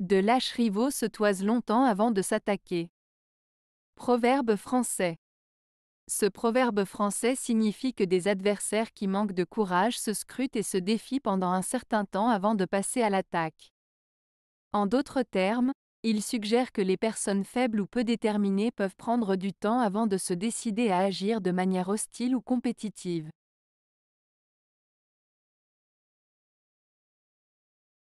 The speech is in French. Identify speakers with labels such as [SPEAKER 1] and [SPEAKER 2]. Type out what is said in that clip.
[SPEAKER 1] De lâches rivaux se toisent longtemps avant de s'attaquer. Proverbe français. Ce proverbe français signifie que des adversaires qui manquent de courage se scrutent et se défient pendant un certain temps avant de passer à l'attaque. En d'autres termes, il suggère que les personnes faibles ou peu déterminées peuvent prendre du temps avant de se décider à agir de manière hostile ou compétitive.